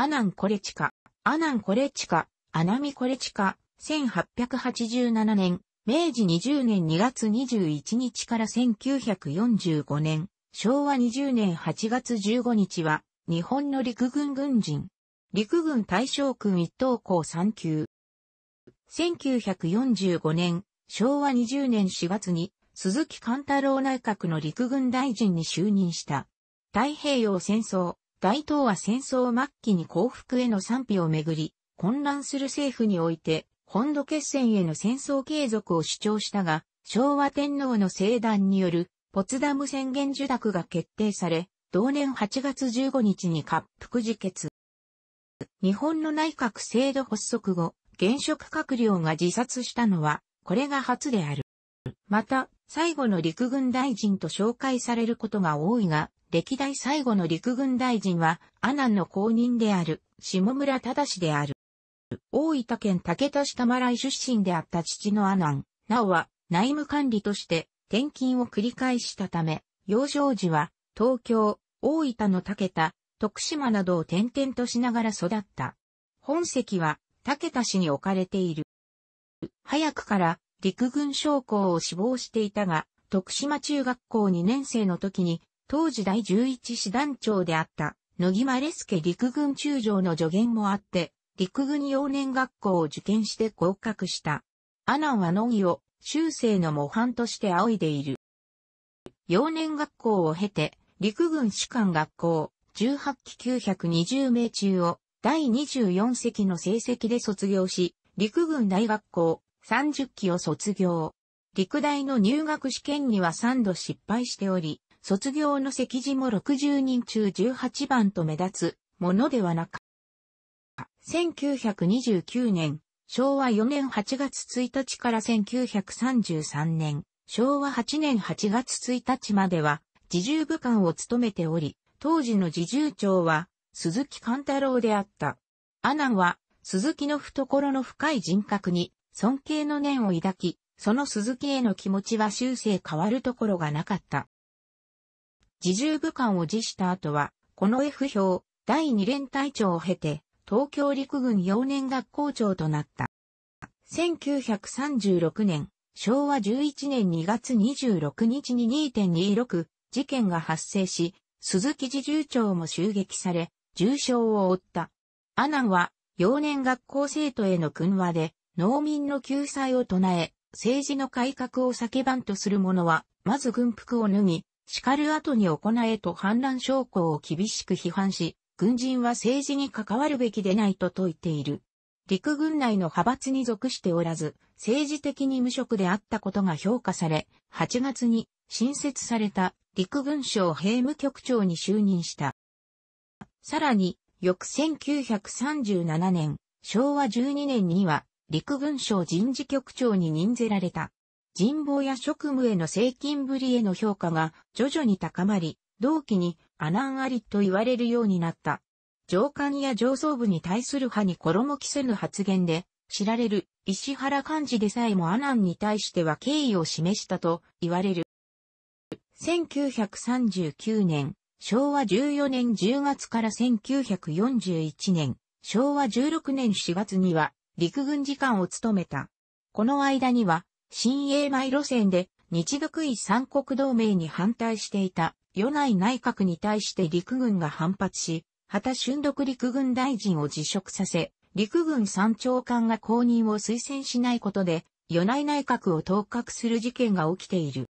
アナン・コレチカ、アナン・コレチカ、アナミ・コレチカ、1887年、明治20年2月21日から1945年、昭和20年8月15日は、日本の陸軍軍人。陸軍大将軍一等校3級。1945年、昭和20年4月に、鈴木貫太郎内閣の陸軍大臣に就任した。太平洋戦争、大東亜戦争末期に降伏への賛否をめぐり、混乱する政府において、本土決戦への戦争継続を主張したが、昭和天皇の聖断によるポツダム宣言受諾が決定され、同年8月15日に滑覆自決。日本の内閣制度発足後、現職閣僚が自殺したのは、これが初である。また、最後の陸軍大臣と紹介されることが多いが、歴代最後の陸軍大臣は、阿南の後任である、下村正である。大分県竹田下村井出身であった父の阿南、なおは、内務管理として、転勤を繰り返したため、幼少時は、東京、大分の竹田、徳島などを転々としながら育った。本籍は、竹田市に置かれている。早くから陸軍将校を志望していたが、徳島中学校2年生の時に当時第11師団長であった、野木マレスケ陸軍中将の助言もあって、陸軍幼年学校を受験して合格した。阿南は野木を、修正の模範として仰いでいる。幼年学校を経て、陸軍士官学校、18期920名中を、第24席の成績で卒業し、陸軍大学校、30期を卒業。陸大の入学試験には3度失敗しており、卒業の席次も60人中18番と目立つものではなか。った。1929年、昭和4年8月1日から1933年、昭和8年8月1日までは、自重部官を務めており、当時の自重長は、鈴木貫太郎であった。阿南は、鈴木の懐の深い人格に、尊敬の念を抱き、その鈴木への気持ちは修正変わるところがなかった。自重武官を辞した後は、この F 表、第2連隊長を経て、東京陸軍幼年学校長となった。1936年、昭和11年2月26日に2.26事件が発生し、鈴木自重長も襲撃され、重傷を負った。阿南は、幼年学校生徒への訓話で、農民の救済を唱え、政治の改革を叫ばんとする者は、まず軍服を脱ぎ、叱る後に行えと反乱将校を厳しく批判し、軍人は政治に関わるべきでないと説いている。陸軍内の派閥に属しておらず、政治的に無職であったことが評価され、8月に新設された陸軍省兵務局長に就任した。さらに、翌1937年、昭和12年には陸軍省人事局長に任ぜられた。人望や職務への正勤ぶりへの評価が徐々に高まり、同期にアナンりと言われるようになった。上官や上層部に対する派に衣着せぬ発言で、知られる石原幹事でさえもアナンに対しては敬意を示したと言われる。1939年、昭和14年10月から1941年、昭和16年4月には陸軍次官を務めた。この間には新英米路線で日独伊三国同盟に反対していた与内内閣に対して陸軍が反発し、畑俊独陸軍大臣を辞職させ、陸軍三長官が公認を推薦しないことで、与内内閣を統括する事件が起きている。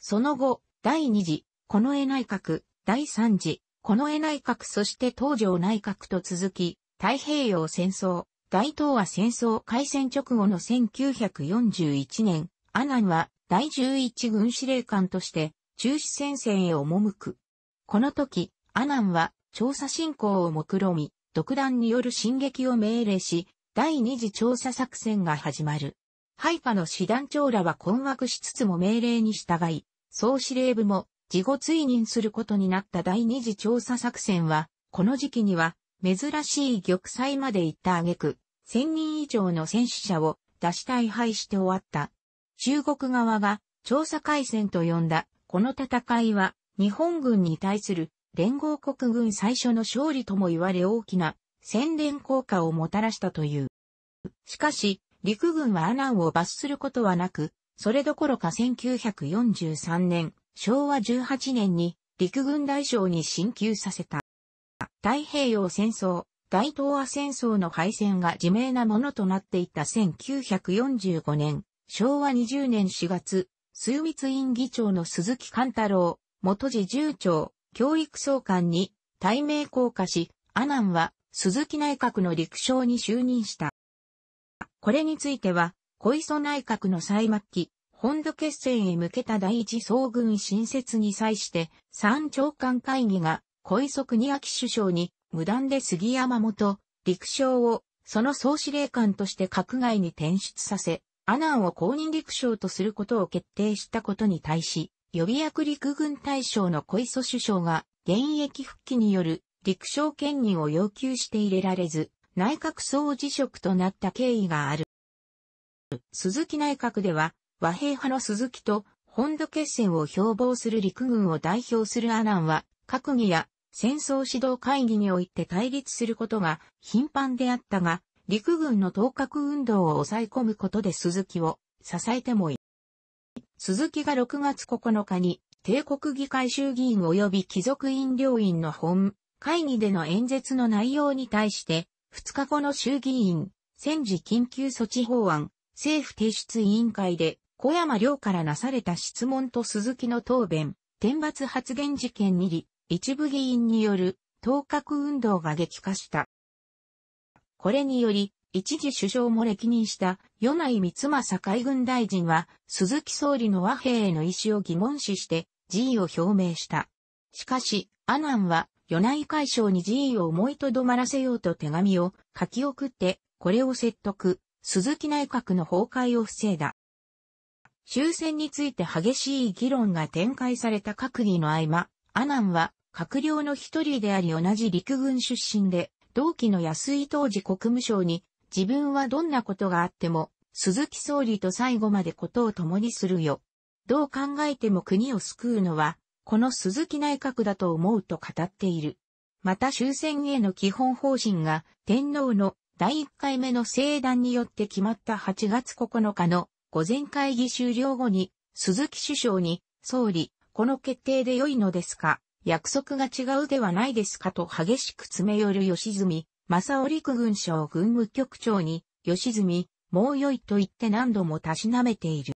その後、第二次、近衛内閣、第三次、近衛内閣そして東条内閣と続き、太平洋戦争、大東亜戦争開戦直後の1941年、アナンは第11軍司令官として中止戦線へ赴く。この時、アナンは調査進行を目論み、独断による進撃を命令し、第二次調査作戦が始まる。配下の師団長らは困惑しつつも命令に従い、総司令部も事後追認することになった第二次調査作戦は、この時期には珍しい玉砕まで行った挙句、千人以上の戦死者を出し大敗して終わった。中国側が調査海戦と呼んだこの戦いは日本軍に対する連合国軍最初の勝利とも言われ大きな宣伝効果をもたらしたという。しかし、陸軍は阿南を罰することはなく、それどころか1943年、昭和18年に陸軍大将に進級させた。太平洋戦争、大東亜戦争の敗戦が自明なものとなっていた1945年、昭和20年4月、枢密院議長の鈴木貫太郎、元次重長、教育総監に、対名降下し、阿南は鈴木内閣の陸将に就任した。これについては、小磯内閣の最末期、本土決戦へ向けた第一総軍新設に際して、三長官会議が小磯国明首相に、無断で杉山元、陸将を、その総司令官として閣外に転出させ、阿南を公認陸将とすることを決定したことに対し、予備役陸軍大将の小磯首相が、現役復帰による陸将兼任を要求して入れられず、内閣総辞職となった経緯がある。鈴木内閣では、和平派の鈴木と本土決戦を標榜する陸軍を代表する阿南は、閣議や戦争指導会議において対立することが頻繁であったが、陸軍の当確運動を抑え込むことで鈴木を支えてもいい。鈴木が6月9日に帝国議会衆議院及び貴族院両院の本会議での演説の内容に対して、2日後の衆議院戦時緊急措置法案政府提出委員会で小山亮からなされた質問と鈴木の答弁、天罰発言事件に一部議員による当格運動が激化した。これにより、一時首相も歴任した米内光政海軍大臣は、鈴木総理の和平への意思を疑問視して、辞意を表明した。しかし、阿南は、与内海省に辞意を思いとどまらせようと手紙を書き送って、これを説得、鈴木内閣の崩壊を防いだ。終戦について激しい議論が展開された閣議の合間、阿南は閣僚の一人であり同じ陸軍出身で、同期の安井当時国務省に、自分はどんなことがあっても、鈴木総理と最後までことを共にするよ。どう考えても国を救うのは、この鈴木内閣だと思うと語っている。また終戦への基本方針が、天皇の第1回目の聖壇によって決まった8月9日の午前会議終了後に、鈴木首相に、総理、この決定で良いのですか約束が違うではないですかと激しく詰め寄る吉住、正織陸軍省軍務局長に、吉住、もう良いと言って何度もたしなめている。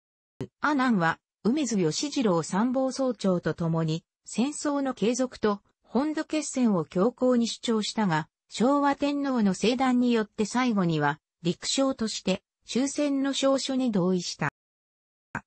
阿南は、梅津義次郎参謀総長と共に、戦争の継続と本土決戦を強硬に主張したが、昭和天皇の聖断によって最後には、陸将として、終戦の証書に同意した。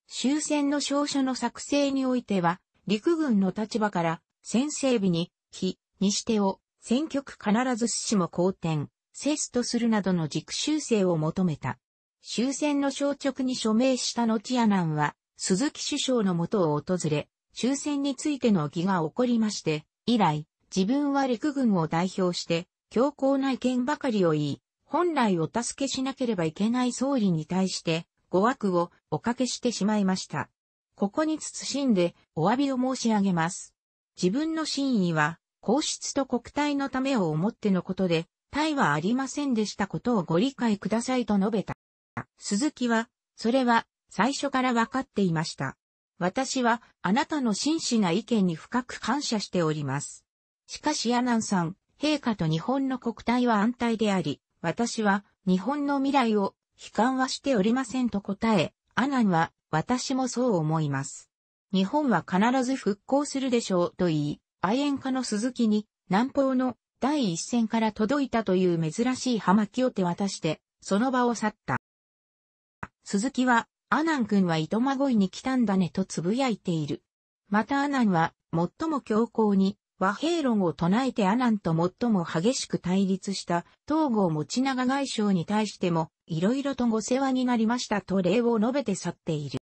終戦の証書の作成においては、陸軍の立場から先制日に、日、にしてを、選挙区必ずしも好転、セスとするなどの軸修正を求めた。終戦の消直に署名した後アナンは、鈴木首相のもとを訪れ、終戦についての議が起こりまして、以来、自分は陸軍を代表して、強硬な意見ばかりを言い、本来お助けしなければいけない総理に対して、ご悪をおかけしてしまいました。ここに謹んでお詫びを申し上げます。自分の真意は、皇室と国体のためを思ってのことで、体はありませんでしたことをご理解くださいと述べた。鈴木は、それは、最初からわかっていました。私は、あなたの真摯な意見に深く感謝しております。しかしアナンさん、陛下と日本の国体は安泰であり、私は、日本の未来を、悲観はしておりませんと答え、アナンは、私もそう思います。日本は必ず復興するでしょうと言い、愛煙家の鈴木に南方の第一線から届いたという珍しい葉巻を手渡して、その場を去った。鈴木は、アナン君は糸まごいに来たんだねと呟いている。またアナンは、最も強硬に、和平論を唱えてアナンと最も激しく対立した東郷持長外相に対しても、いろいろとご世話になりましたと礼を述べて去っている。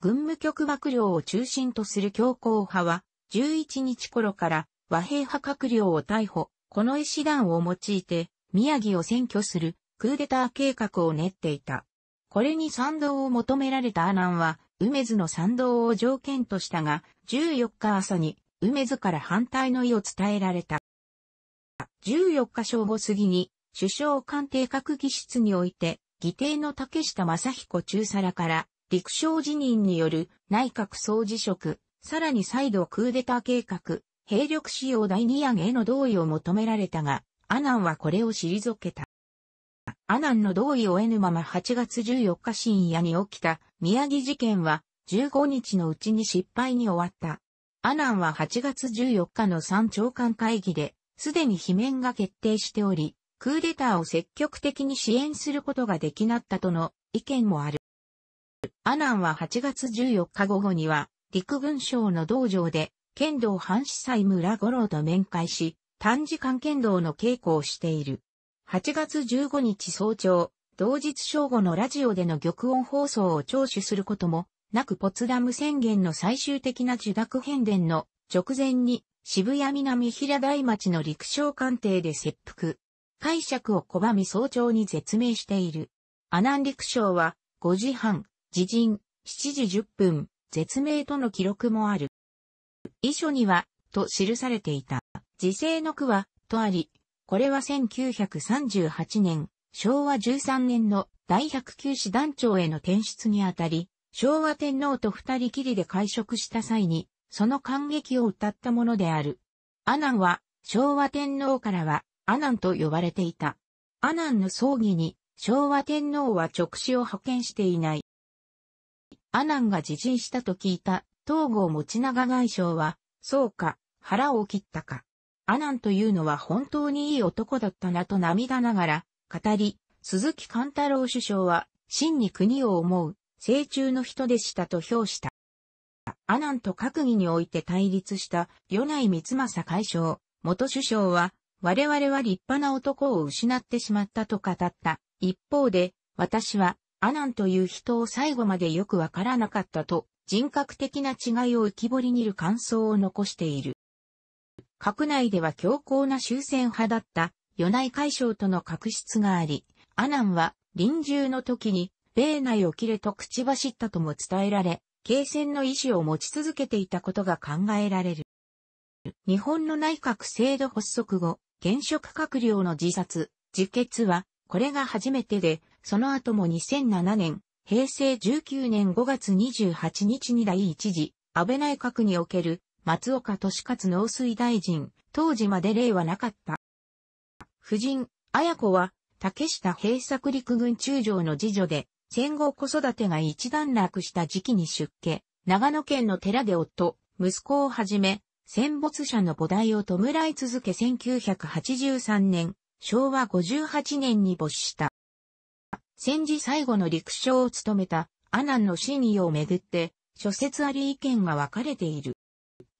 軍務局幕僚を中心とする強硬派は、11日頃から和平派閣僚を逮捕、この絵師団を用いて、宮城を占拠するクーデター計画を練っていた。これに賛同を求められた阿南は、梅津の賛同を条件としたが、14日朝に梅津から反対の意を伝えられた。14日正午過ぎに、首相官邸閣議室において、議定の竹下正彦中佐らから、陸将辞任による内閣総辞職、さらに再度クーデター計画、兵力使用第2案への同意を求められたが、アナンはこれを退けた。アナンの同意を得ぬまま8月14日深夜に起きた宮城事件は15日のうちに失敗に終わった。アナンは8月14日の3長官会議で、すでに罷免が決定しており、クーデターを積極的に支援することができなったとの意見もある。アナンは8月14日午後には、陸軍省の道場で、剣道藩司祭村五郎と面会し、短時間剣道の稽古をしている。8月15日早朝、同日正午のラジオでの玉音放送を聴取することも、なくポツダム宣言の最終的な受諾変電の直前に、渋谷南平台町の陸将官邸で切腹。解釈を拒み早朝に絶命している。阿南陸将は5時半、自陣、7時10分、絶命との記録もある。遺書には、と記されていた。時世の句は、とあり、これは1938年、昭和13年の第109師団長への転出にあたり、昭和天皇と二人きりで会食した際に、その感激を歌ったものである。阿南は、昭和天皇からは、アナンと呼ばれていた。アナンの葬儀に、昭和天皇は直使を派遣していない。アナンが自陣したと聞いた、東郷持長外相は、そうか、腹を切ったか。アナンというのは本当にいい男だったなと涙ながら、語り、鈴木貫太郎首相は、真に国を思う、成中の人でしたと評した。アナンと閣議において対立した、米内光政会長、元首相は、我々は立派な男を失ってしまったと語った。一方で、私は、アナンという人を最後までよくわからなかったと、人格的な違いを浮き彫りにる感想を残している。閣内では強硬な終戦派だった、与内海将との確執があり、アナンは臨終の時に、米内を切れと口走ったとも伝えられ、継戦の意思を持ち続けていたことが考えられる。日本の内閣制度発足後、現職閣僚の自殺、自決は、これが初めてで、その後も2007年、平成19年5月28日に第一次、安倍内閣における、松岡利勝農水大臣、当時まで例はなかった。夫人、綾子は、竹下平作陸軍中将の次女で、戦後子育てが一段落した時期に出家、長野県の寺で夫、息子をはじめ、戦没者の母題を弔い続け1983年、昭和58年に没した。戦時最後の陸将を務めたアナンの真意をめぐって、諸説あり意見が分かれている。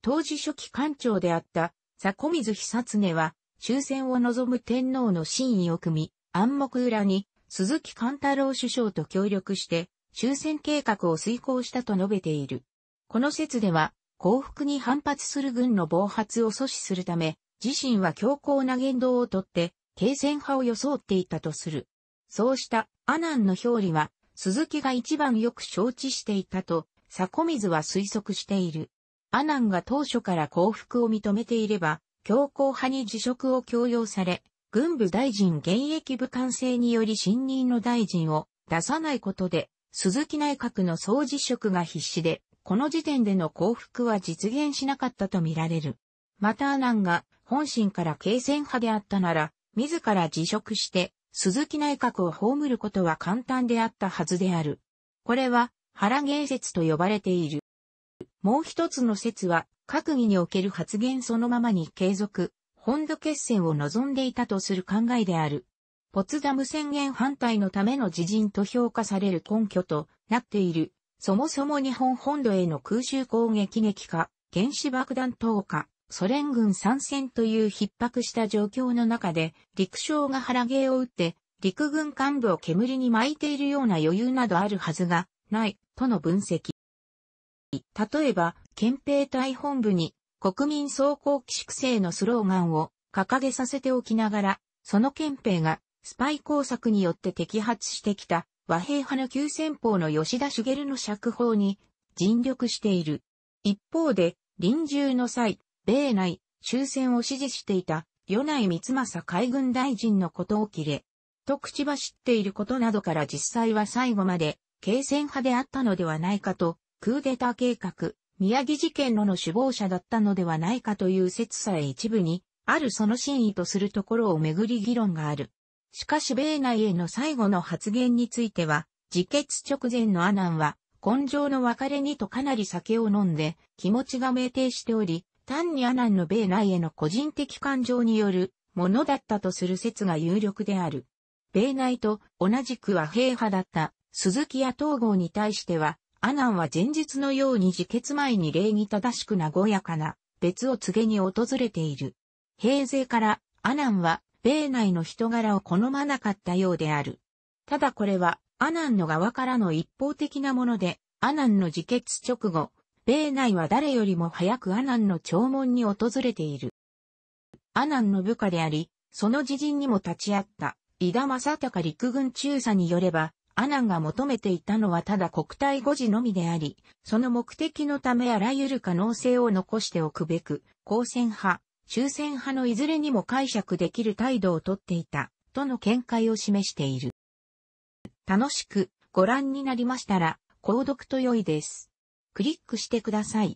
当時初期官長であった古水久常は終戦を望む天皇の真意を組み、暗黙裏に鈴木貫太郎首相と協力して終戦計画を遂行したと述べている。この説では降伏に反発する軍の暴発を阻止するため、自身は強硬な言動をとって、継戦派を装っていたとする。そうした阿南の表裏は、鈴木が一番よく承知していたと、迫水は推測している。阿南が当初から降伏を認めていれば、強硬派に辞職を強要され、軍部大臣現役部官制により新任の大臣を出さないことで、鈴木内閣の総辞職が必死で、この時点での降伏は実現しなかったとみられる。また阿南が本心から継戦派であったなら、自ら辞職して鈴木内閣を葬ることは簡単であったはずである。これは原芸説と呼ばれている。もう一つの説は、閣議における発言そのままに継続、本土決戦を望んでいたとする考えである。ポツダム宣言反対のための自陣と評価される根拠となっている。そもそも日本本土への空襲攻撃撃化、原子爆弾投下、ソ連軍参戦という逼迫した状況の中で、陸将が腹芸を打って、陸軍幹部を煙に巻いているような余裕などあるはずが、ない、との分析。例えば、憲兵隊本部に、国民総合寄粛制のスローガンを掲げさせておきながら、その憲兵が、スパイ工作によって摘発してきた、和平派の急戦法の吉田茂の釈放に、尽力している。一方で、臨終の際、米内終戦を支持していた米内光政海軍大臣のことを切れ、と口走っていることなどから実際は最後まで、継戦派であったのではないかと、クーデター計画、宮城事件のの首謀者だったのではないかという説さえ一部に、あるその真意とするところをめぐり議論がある。しかし米内への最後の発言については、自決直前の阿南は、根性の別れにとかなり酒を飲んで、気持ちが明定しており、単にアナンの米内への個人的感情によるものだったとする説が有力である。米内と同じく和平派だった鈴木や東郷に対しては、アナンは前日のように自決前に礼儀正しく和やかな別を告げに訪れている。平勢からアナンは米内の人柄を好まなかったようである。ただこれはアナンの側からの一方的なもので、アナンの自決直後、米内は誰よりも早くアナンの弔問に訪れている。アナンの部下であり、その自陣にも立ち会った、井田正隆陸軍中佐によれば、アナンが求めていたのはただ国体護持のみであり、その目的のためあらゆる可能性を残しておくべく、公選派、終戦派のいずれにも解釈できる態度をとっていた、との見解を示している。楽しくご覧になりましたら、購読と良いです。クリックしてください。